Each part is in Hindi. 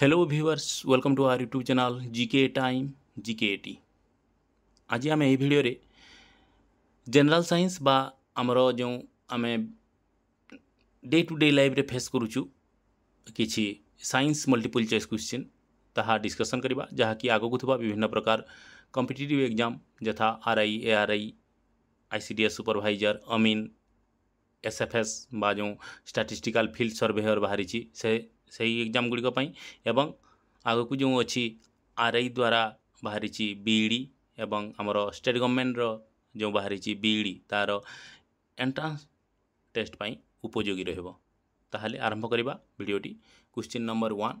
Hello viewers welcome to our YouTube channel GK time GK टी आज आम यही जनरल साइंस बा आमर जो आम day to day life face करुचु कि साइंस मल्टीपल चॉइस क्वेश्चन ताहा डिस्कशन करवा जहाँकि आग को विभिन्न प्रकार कंपिटेटिव एग्जाम जथा R I A R I I C D S supervisor अमीन एस एफ एस जो स्टाटिस्टिकाल फिल्ड सर्वेयर बाहरी से ସେହି ଏକ୍ଜାମ୍ ଗୁଡ଼ିକ ପାଇଁ ଏବଂ ଆଗକୁ ଯେଉଁ ଅଛି ଆର୍ ଆଇ ଦ୍ୱାରା ବାହାରିଛି ବି ଇ ଡ଼ି ଏବଂ ଆମର ଷ୍ଟେଟ୍ ଗଭର୍ଣ୍ଣମେଣ୍ଟର ଯେଉଁ ବାହାରିଛି ବି ଇ ଡ଼ି ତା'ର ଏଣ୍ଟ୍ରାନ୍ସ ଟେଷ୍ଟ ପାଇଁ ଉପଯୋଗୀ ରହିବ ତାହେଲେ ଆରମ୍ଭ କରିବା ଭିଡ଼ିଓଟି question number one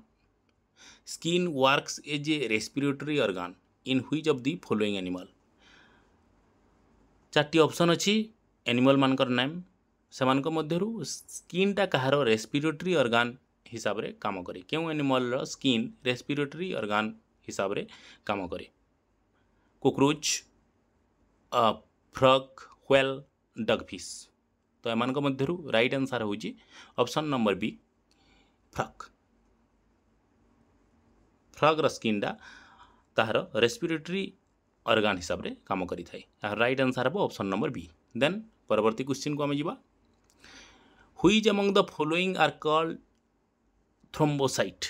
skin works as a respiratory organ in which of the following animal ଚାରଟି ଅପସନ୍ ଅଛି ଆନିମଲ୍ମାନଙ୍କର ନେମ୍ ସେମାନଙ୍କ ମଧ୍ୟରୁ ସ୍କିନ୍ଟା କାହାର ରେସ୍ପିରେଟୋରୀ ଅର୍ଗାନ୍ हिसाब से कम कै क्यों एनिमल स्किन रेस्पिरेटरी अर्गान हिसाब से कम कै कोक्रोच फ्रग ह्वेल डगफिश तो एम right answer option number B frog फ्रग्र स्किन तहार रेस्पिरेटरी अर्गान हिसाब से कम रईट आंसर हम ऑप्शन नंबर बी देवर्त क्वेश्चन को आम जावा among the following are called thrombocyte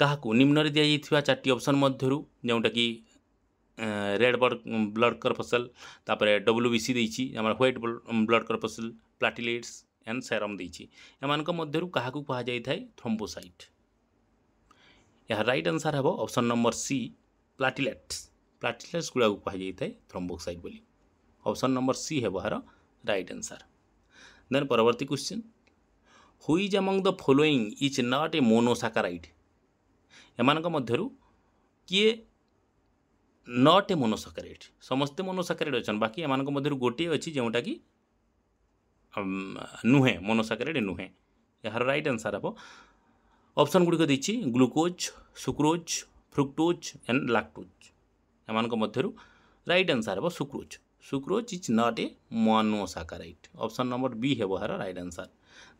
କାହାକୁ ନିମ୍ନରେ ଦିଆଯାଇଥିବା ଚାରଟି ଅପସନ୍ ମଧ୍ୟରୁ ଯେଉଁଟାକି ରେଡ଼୍ ବ୍ଲଡ୍ କର୍ପସଲ୍ ତାପରେ ଡବ୍ଲ୍ୟୁ ବି ସି ଦେଇଛି ଆମର white blood corpuscle platelets and serum ଦେଇଛି ଏମାନଙ୍କ ମଧ୍ୟରୁ କାହାକୁ କୁହାଯାଇଥାଏ ଥ୍ରୋମ୍ବୋସାଇଟ୍ ଏହା ରାଇଟ୍ ଆନ୍ସର୍ ହେବ option number C platelets platelets ଗୁଡ଼ାକୁ କୁହାଯାଇଥାଏ ଥ୍ରୋମ୍ବୋସାଇଟ୍ ବୋଲି ଅପସନ୍ ନମ୍ବର ସି ହେବ ଏହାର ରାଇଟ୍ ଆନ୍ସର୍ ଦେନ୍ ପରବର୍ତ୍ତୀ question which is among the following is not a monosaccharide एम किए नट ए मोनोसाकाराइड समस्ते मोनोसाकाराइड अच्छा बाकी एम गोटे अच्छी जोटा कि नुहे मोनोसाकाराइड नुहे यार रईट आंसर हम अपसन गुड़िक glucose sucrose fructose and lactose एम रईट आंसर हम sucrose sucrose is not a monosaccharide option number B हे यार रईट आंसर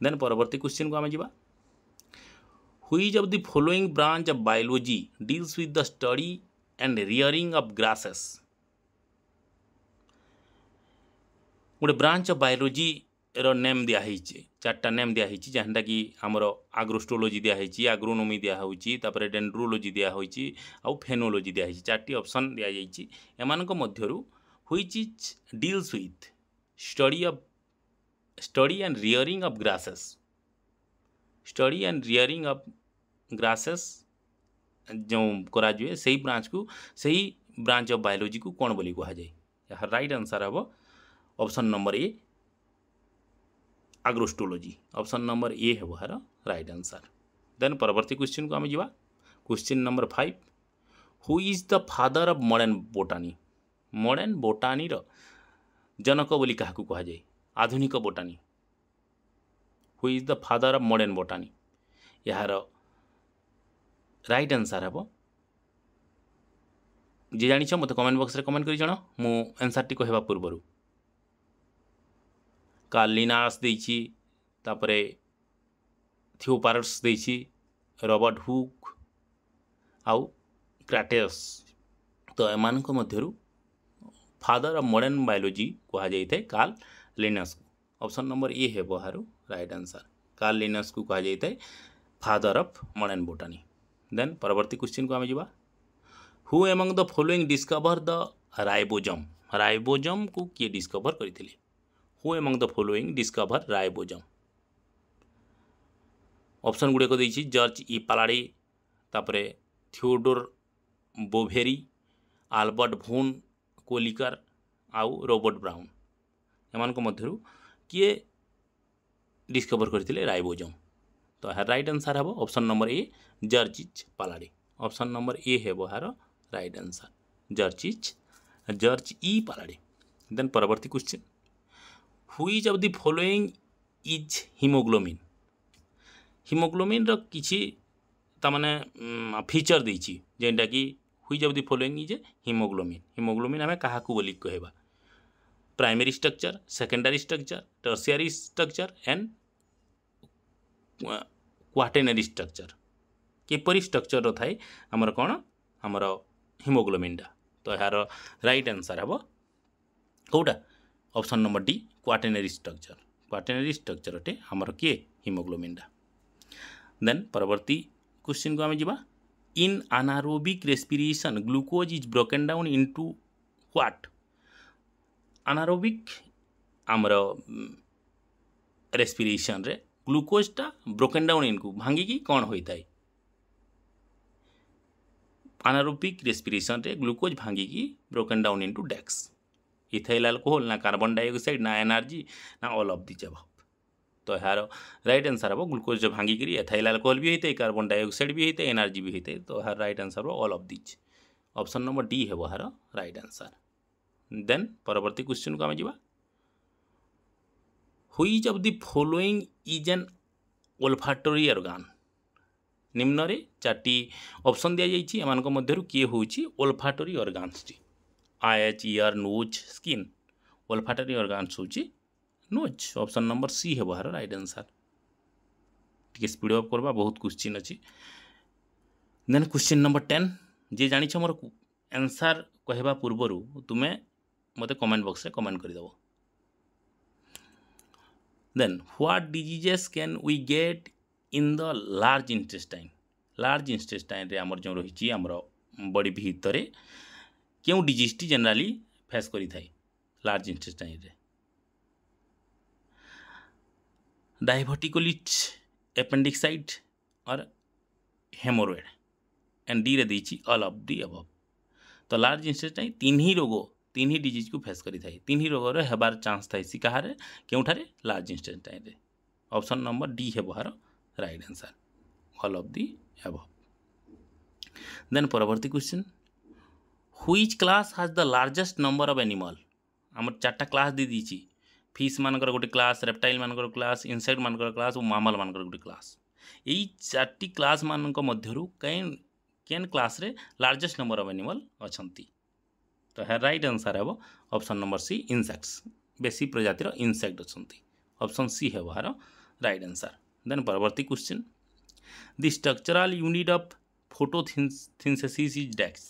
ଦେନ୍ ପରବର୍ତ୍ତୀ କ୍ୱେଶ୍ଚିନ୍କୁ ଆମେ ଯିବା which of the following branch of biology deals with the study and rearing of grasses গোটে ব্রাঞ্চ অফ বায়োলোজির নেম দিয়া হয়েছে চারটা নেম দিয়া হয়েছে যেটা কি আমার আগ্রোস্টোলোজি দিয়া হয়েছে আগ্রোনোমি দিয়া হচ্ছে তাপরে ডেন্ড্রোলোজি দিয়া হয়েছে আেনোলোজি দিয়া হয়েছে চারটি অপসন দিয়া যাই এমানক মধ্যরু which is deals with study of study and rearing of grasses study and rearing of grasses जो कराए से ही ब्रांच को सही ब्रांच ऑफ बायोलॉजी को कौन बोली कह जाए यार राइट आंसर हम option number A agrostology option number A हे यार राइट आंसर देन परवर्ती क्वेश्चन को आम जा question number five who is the father of modern botany modern botany रो बोली क्या कहुए आधुनिक botany who is the father of modern botany यार रईट आनसर हम जी जाच मत कमेंट बक्स में कमेंट कर जान मु टी कहवा पूर्व कालिनास थिओपारस रबर्ट हुक आउ क्राटेस तो यू फादर अफ मडर्ण बायोलोजी कह जाए काल ଲିନସ୍ ଅପସନ୍ ନମ୍ବର ଏ ହେବ ଏହାର ରାଇଟ୍ ଆନ୍ସର୍ କାର୍ଲ ଲିନସ୍କୁ କୁହାଯାଇଥାଏ father of modern botany then ପରବର୍ତ୍ତୀ କ୍ୱେଶ୍ଚିନ୍କୁ ଆମେ ଯିବା who among the following discover the ribosome ରାଇବୋଜମ୍କୁ କିଏ ଡିସ୍କଭର କରିଥିଲେ who among the following discover ribosome option ଗୁଡ଼ିକ ଦେଇଛି ଜର୍ଜ ଇ ପାଲାଡ଼ି ତାପରେ ଥିଓଡୋର ବୋଭେରି ଆଲବର୍ଟ ଭୁନ୍ କୋଲିକର ଆଉ ରୋବର୍ଟ ବ୍ରାଉନ୍ ଏମାନଙ୍କ ମଧ୍ୟରୁ କିଏ ଡିସ୍କଭର୍ କରିଥିଲେ ରାଇବୋଜମ୍ ତ ଏହାର ରାଇଟ୍ ଆନ୍ସର୍ ହେବ option number A George Palade option number A ହେବ ଏହାର right answer George George E Palade then ପରବର୍ତ୍ତୀ question which is of the following is haemoglobin হিমোগ্লোমিনর କିଛି ତାମାନେ ଫିଚର୍ ଦେଇଛି যেটা কি of the following is is haemoglobin ଆମେ କାହାକୁ ବୋଲି କହିବା primary structure secondary structure tertiary structure and quaternary structure किपर स्ट्रक्चर थाए आमर कौन आमर हिमोग्लोबिनटा तो यार रईट आंसर हम कौटा option number D quaternary structure quaternary structure अटे आमर किए हिमोग्लोबिनटा देन परवर्ती क्वेश्चन को आम जावा in anaerobic respiration glucose is broken down into what anaerobic ଆମର ରେସ୍ପିରେସନ୍ରେ ଗ୍ଲୁକୋଜ୍ଟା ବ୍ରୋକେନ୍ ଡାଉନ୍ ଇନ୍କୁ ଭାଙ୍ଗିକି କ'ଣ ହୋଇଥାଏ ଆନାରୋବିକ୍ ରେସ୍ପିରେସନ୍ରେ ଗ୍ଲୁକୋଜ୍ ଭାଙ୍ଗିକି ବ୍ରୋକେନ୍ ଡାଉନ୍ ଇନ୍ ଟୁ ଡ୍ୟାକ୍ସ ଇଥାଇଲ୍ ଆଲକୋହଲ୍ ନା କାର୍ବନ୍ ଡାଇଅକ୍ସାଇଡ୍ ନା ଏନର୍ଜି ନା ଅଲ୍ ଅଫ୍ ଦି ଜବାବ ତ ଏହାର ରାଇଟ୍ ଆନ୍ସର୍ ହେବ ଗ୍ଲୁକୋଜ୍ ଭାଙ୍ଗିକିରି ଏଥାଇଲ୍ ଆଲକୋହଲ୍ ବି ହୋଇଥାଏ କାର୍ବନ୍ ଡାଇଅକ୍ସାଇଡ୍ ବି ହୋଇଥାଏ ଏନର୍ଜି ବି ହୋଇଥାଏ ତ ଏହାର ରାଇଟ୍ ଆନ୍ସର୍ ହେବ all of these option number D ହେବ ଏହାର ରାଇଟ୍ ଆନ୍ସର୍ देन परवर्त क्वेश्चन को आम जा which is of the following is an olfactory organ निम्न चार्टी ऑप्शन दि जाए किए हूँ olfactory organs eye ear nose skin olfactory organs nose option number C हे यार रईट आंसर टी स्पीड करवा बहुत क्वेश्चन अच्छे देन क्वेश्चन नंबर टेन जे जाच मोर आंसर कहवा पूर्व तुम्हें ମୋତେ କମେଣ୍ଟ ବକ୍ସରେ କମେଣ୍ଟ କରିଦେବ then what diseases can we get in the large intestine large ଇନ୍ଟେଷ୍ଟାଇନ୍ରେ ଆମର ଯେଉଁ ରହିଛି ଆମର ବଡ଼ି ଭିତରେ କେଉଁ ଡିଜିଜ୍ଟି ଜେନେରାଲି ଫେସ୍ କରିଥାଏ ଲାର୍ଜ ଇନ୍ଟେଷ୍ଟାଇନ୍ରେ diverticulitis appendicitis or haemorrhoid and ଡିରେ ଦେଇଛି ଅଲ୍ ଅଫ୍ ଡି ଅଭବ୍ ତ ଲାର୍ଜ ଇନ୍ଟେଷ୍ଟାଇନ୍ ତିନି ରୋଗ ତିନି ଡିଜିଜ୍କୁ ଫେସ୍ କରିଥାଏ ତିନି ରୋଗର ହେବାର ଚାନ୍ସ ଥାଏ ସେ କାହାରେ କେଉଁଠାରେ ଲାର୍ଜ ଇନ୍ଷ୍ଟେଣ୍ଟାଇନ୍ରେ ଅପସନ୍ ନମ୍ବର ଡି ହେବ ଏହାର right answer all of the ହେବ ଦେନ୍ ପରବର୍ତ୍ତୀ question which is class has the largest number of animal ଆମର ଚାରିଟା କ୍ଲାସ୍ ଦେଇଦେଇଛି ଫିସ୍ ମାନଙ୍କର ଗୋଟେ କ୍ଲାସ୍ ରେପ୍ଟାଇଲ୍ ମାନଙ୍କର କ୍ଲାସ୍ ଇନସେକ୍ଟ ମାନଙ୍କର କ୍ଲାସ୍ ଓ ମାମଲ ମାନଙ୍କର ଗୋଟେ କ୍ଲାସ୍ ଏଇ ଚାରିଟି କ୍ଲାସ୍ ମାନଙ୍କ ମଧ୍ୟରୁ କେନ୍ କେନ୍ କ୍ଲାସ୍ରେ ଲାର୍ଜେଷ୍ଟ ନମ୍ବର ଅଫ୍ ଆନିମଲ୍ ଅଛନ୍ତି तो रईट आंसर है ऑप्शन नंबर सी इनसेक्ट्स बेसी प्रजातिर इनसेक्ट अच्छा अप्सन सी हे यार रईट आंसर देन परवर्त question the structural unit of photosynthesis is डैक्स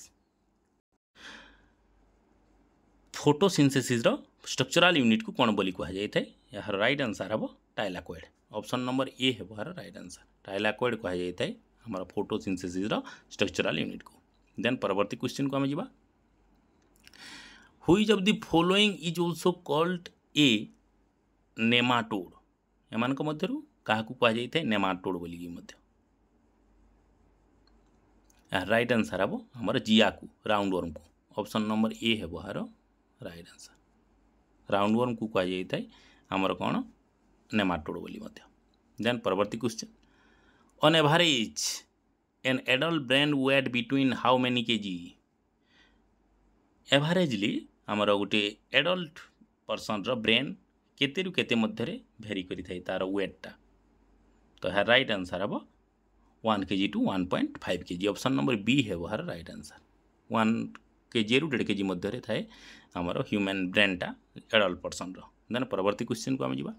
फोटोसीनसेसीज्र स्ट्रक्चराल यूनिट को कौन बोली कहुए यार रईट आंसर हे टाइलाकोएड ऑप्शन नंबर ए हे यार रईट आन्सर टाइलाकोएड कहुए आम फोटोसीनसेसीज्र स्ट्रक्चराल यूनिट को देन परवर्त क्वेश्चन को आम जी which is of the following is also called A nematode एम क्या कहा नेमाटोड बोल रईट आंसर हम आम जिया को राउंड वर्म को ऑप्शन नंबर ए हे यार रईट आंसर राउंड वर्म को कहा जाए कौन नेमाटोड बोली देन परवर्ती question on average an adult brain weight between how many K G averagely आमर गोटे एडल्ट पर्सन ब्रेन के भेरी कर वेटा तो यार रईट आंसर हे one K G to one point five K G option number B हे यार रईट आंसर वन के जी रू डेढ़ के जी मध्य थाए आम ह्यूमान ब्रेनटा एडल्ट पर्सन रेन परवर्त क्वेश्चन को आम जा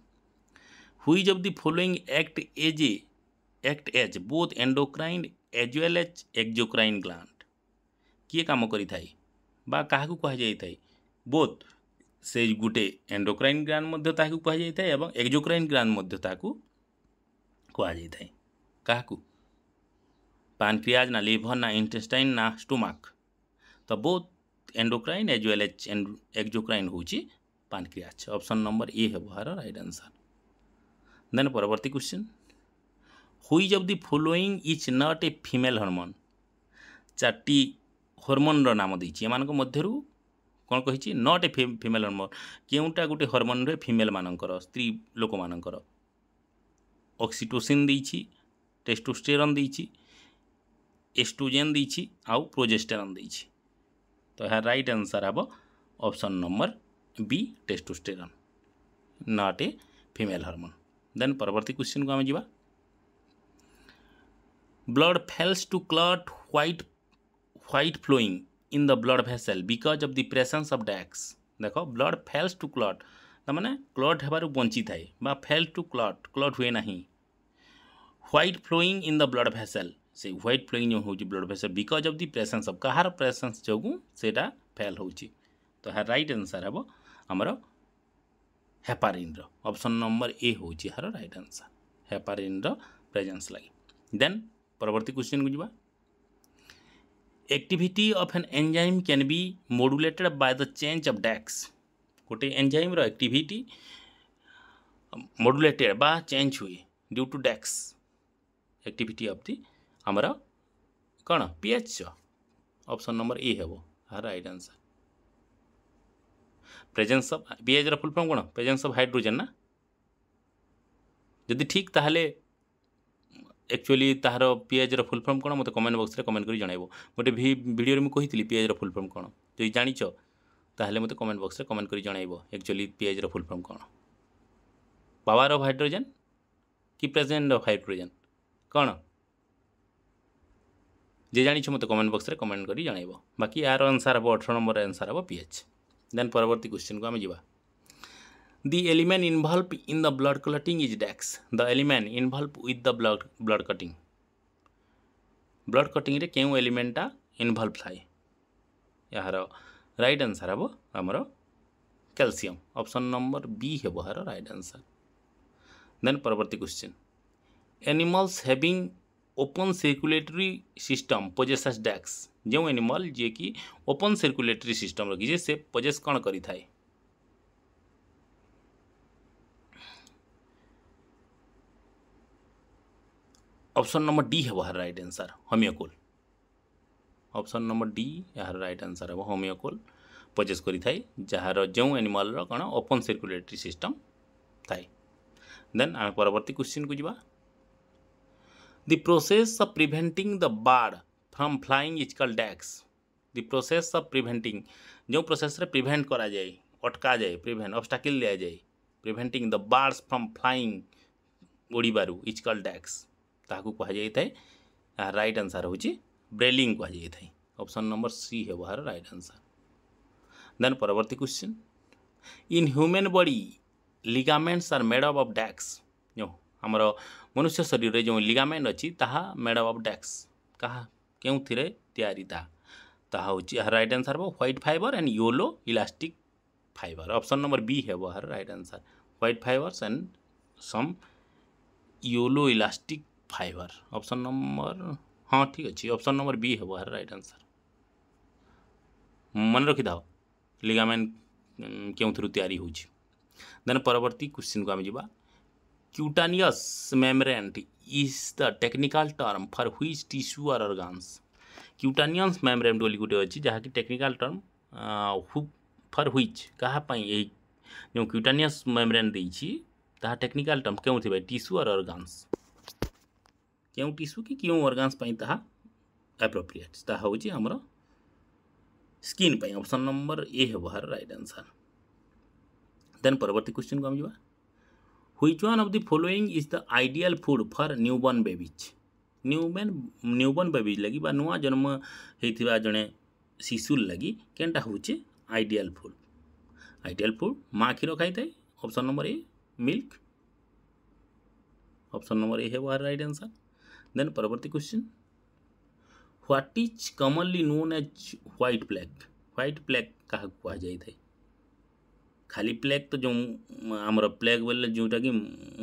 which is of the following act as act as both endocrine as ओल एच एक्जोक्राइन ग्लांट किए कम करें क्या कहा बोथ से गोटे एंडोक्राइन ग्रांड कहुएं एक्जोक्राइन ग्रांड कहुए क्या पानक्रियाज ना लिभर ना इंटेस्टाइन ना स्टोमाक तो both endocrine as well as and exocrine हूँ पानक्रियाज ऑप्शन नंबर ए हे हार रईट आंसर देन परवर्ती question which of the following is not a female hormone चार्टी हरमोन रामान मध्य କ'ଣ କହିଛି ନଟ୍ ଏ ଫିମେଲ୍ ହର୍ମୋନ୍ କେଉଁଟା ଗୋଟେ ହର୍ମୋନ୍ ରୁହେ ଫିମେଲ୍ମାନଙ୍କର ସ୍ତ୍ରୀ ଲୋକମାନଙ୍କର ଅକ୍ସିଟୋସିନ୍ ଦେଇଛି ଟେଷ୍ଟୋଷ୍ଟେରନ୍ ଦେଇଛି ଏଷ୍ଟ୍ରୋଜେନ୍ ଦେଇଛି ଆଉ ପ୍ରୋଜେଷ୍ଟେରନ୍ ଦେଇଛି ତ ଏହା ରାଇଟ୍ ଆନ୍ସର୍ ହେବ option number B testosterone not a female hormone then ପରବର୍ତ୍ତୀ କ୍ୱେଶ୍ଚିନ୍କୁ ଆମେ ଯିବା blood fails to clot while while flowing in the blood vessel because of the presence of डैक्स देख ब्लड फेल्स टू क्लट तमें क्लट होबार बंची थाए फेल टू क्लट क्लट हुए ना while flowing in the blood vessel से ह्वैट फ्लोईंग जो हूँ blood vessel because of the presence of कहार प्रेसेन्स जो से फेल हो तो यार रईट आनसर हे आमर हेपारीन रपसन नंबर ए हूँ यार रईट आनसर हेपारीन रेजेन्स लगे देन परवर्ती क्वेश्चन को जी activity of an enzyme can be modulated by the change of डैक्स गोटे एंजाइम एक्टिविटी मोडुलेटेड बा चेंज हुए ड्यू टू डैक्स एक्टिविटी ऑफ दि आमर कौन पीएच ऑप्शन नंबर ए हे आर right answer presence of pH full form कौन प्रेजेन्स अफ हाइड्रोजेन ना जदि ठीक ताहले ଆକ୍ଚୁଆଲି ତାହାର ପିଆଜର ଫୁଲ୍ ଫର୍ମ କ'ଣ ମୋତେ କମେଣ୍ଟ ବକ୍ସରେ କମେଣ୍ଟ କରି ଜଣାଇବ ଗୋଟେ ଭି ଭିଡ଼ିଓରେ ମୁଁ କହିଥିଲି ପିଆଜର ଫୁଲ୍ ଫର୍ମ କ'ଣ ଯଦି ଜାଣିଛ ତାହେଲେ ମୋତେ କମେଣ୍ଟ ବକ୍ସରେ କମେଣ୍ଟ କରି ଜଣାଇବ ଆକ୍ଚୁଆଲି ପିଆଜର ଫୁଲ୍ ଫର୍ମ କ'ଣ ପାୱାର ଅଫ୍ ହାଇଡ୍ରୋଜେନ୍ କି ପ୍ରେଜେଣ୍ଟ ଅଫ୍ ହାଇଡ୍ରୋଜେନ୍ କ'ଣ ଯିଏ ଜାଣିଛ ମୋତେ କମେଣ୍ଟ ବକ୍ସରେ କମେଣ୍ଟ କରି ଜଣାଇବ ବାକି ଏହାର ଆନ୍ସର୍ ହେବ ଅଠର ନମ୍ବର ଆନ୍ସର୍ ହେବ ପିଏଚ୍ ଦେନ୍ ପରବର୍ତ୍ତୀ କ୍ୱେଶ୍ଚିନ୍କୁ ଆମେ ଯିବା The element involved in the blood clotting is DAX. The element involved with the blood blood clotting. Blood କଟିଂରେ କେଉଁ ଏଲିମେଣ୍ଟଟା ଇନଭଲ୍ଭ ଥାଏ ଏହାର ରାଇଟ୍ ଆନ୍ସର୍ ହେବ ଆମର କ୍ୟାଲସିୟମ୍ ଅପସନ୍ ନମ୍ବର ବି ହେବ ଏହାର ରାଇଟ୍ ଆନ୍ସର୍ ଦେନ୍ ପରବର୍ତ୍ତୀ question animals having open circulatory system possess ଡ୍ୟାକ୍ସ ଯେଉଁ ଏନିମଲ୍ ଯିଏକି ଓପନ୍ ସର୍କୁଲେଟରୀ ସିଷ୍ଟମ୍ ରଖିଛି ସେ ପୋଜେସ୍ କ'ଣ କରିଥାଏ ऑप्शन नंबर डी है वह right answer haemocoel option number D यार राइट आंसर है वह होम्योकोल परचेज करी थाई जहाँ जो एनिमल कौन ओपन सर्कुलेटरी सिस्टम थाए दे आम परवर्त क्वेश्चन को जवा the process of preventing the bird from flying is called डैक्स दि प्रोसेस अफ प्रिभेटिंग जो प्रोसेस प्रिभेन्ट कर जाए अटका जाए प्रिभेन्ट अबस्टाकिल दि जाए preventing the bird from flying उड़बार इज कल डैक्स ताकि कहुई था रईट आंसर हूँ ब्रेलींग कई अप्सन नंबर सी हेबार रईट आंसर देन परवर्त question in human body ligaments are made of of डैक्स जो आम मनुष्य शरीर में जो लिगामेंट अच्छी ता मेड अफ अफ डैक्स क्या क्योंता रईट आंसर हे white fibre and yellow elastic fibre option number B यार right answer white fibres and some yellow elastic fibre option number हाँ ठीक अच्छे ऑप्शन नंबर बी हम वो है राइट आंसर मन रखी था लिगामेंट क्यों थ्रू तैयारी हो देन परवर्ती क्वेश्चन को आम जीवा cutaneous membrane is the technical term for which tissue or organs cutaneous membrane बोली गोटे अच्छी जहाँकि टेक्निकाल टर्म फर ह्विज कापाई यही जो क्यूटानियस मेम्रेन देखा टेक्निकाल टर्म क्यों थी टीस्यू आर अर्गानस क्यों टीस्यू कि क्यों अर्गानस एप्रोप्रिएट तामर स्किन अप्सन नंबर ए हे हार रईट आंसर देन परवर्त क्वेश्चन को आम जावा which one of the following is the ideal food for newborn babies newborn newborn babies लगी नुआ जन्म होता जड़े शिशु लगी कैंटा हूँ आईडियाल फुड आईडियाल फुड माँ क्षीर खाई option number A milk option number A हे हार रईट आंसर देन परवर्ती question what is commonly known as white black white black क्या कहा जाए खाली प्लेग तो जो आमर प्लेग बोले जोटा कि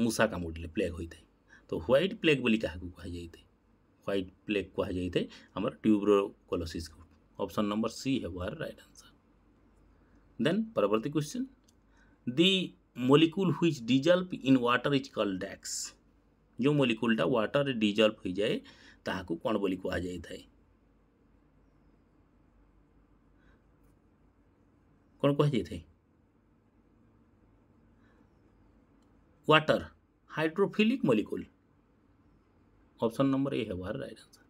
मूसा कामुड़े प्लेग होता है तो ह्वैट प्लेग बोली क्या कहुई था ह्वैट प्लेग कहुई था आम ट्यूब्र कलोसीस ऑप्शन नंबर सी है वार राइट आंसर देन परवर्ती question the molecule which dissolve in water is called डैक्स जो मलिकुलटा व्टर डिजल्व हो जाए ताक कौन बोली कह जाए कौन क्वाटर hydrophilic molecule option number A हेबार रईट आंसर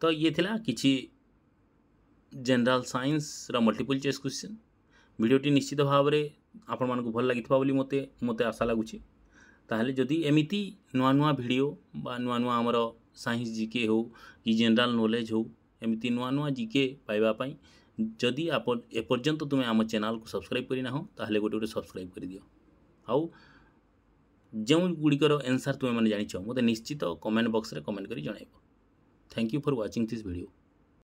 तो ये कि general sense science multiple choice question भिडियोटी निश्चित भाव में आपल लगी मत मत आशा लगुच ତାହେଲେ ଯଦି ଏମିତି ନୂଆ ନୂଆ ଭିଡ଼ିଓ ବା ନୂଆ ନୂଆ ଆମର ସାଇନ୍ସ ଜିକେ ହେଉ କି ଜେନେରାଲ୍ ନଲେଜ୍ ହେଉ ଏମିତି ନୂଆ ନୂଆ ଜିକେ ପାଇବା ପାଇଁ ଯଦି ଏପର୍ଯ୍ୟନ୍ତ ତୁମେ ଆମ ଚ୍ୟାନେଲ୍କୁ ସବସ୍କ୍ରାଇବ୍ କରିନାହଁ ତାହେଲେ ଗୋଟେ ଗୋଟେ ସବସ୍କ୍ରାଇବ୍ କରିଦିଅ ଆଉ ଯେଉଁଗୁଡ଼ିକର ଏନ୍ସାର୍ ତୁମେମାନେ ଜାଣିଛ ମୋତେ ନିଶ୍ଚିତ କମେଣ୍ଟ ବକ୍ସରେ କମେଣ୍ଟ କରି ଜଣାଇବ thank you for watching this video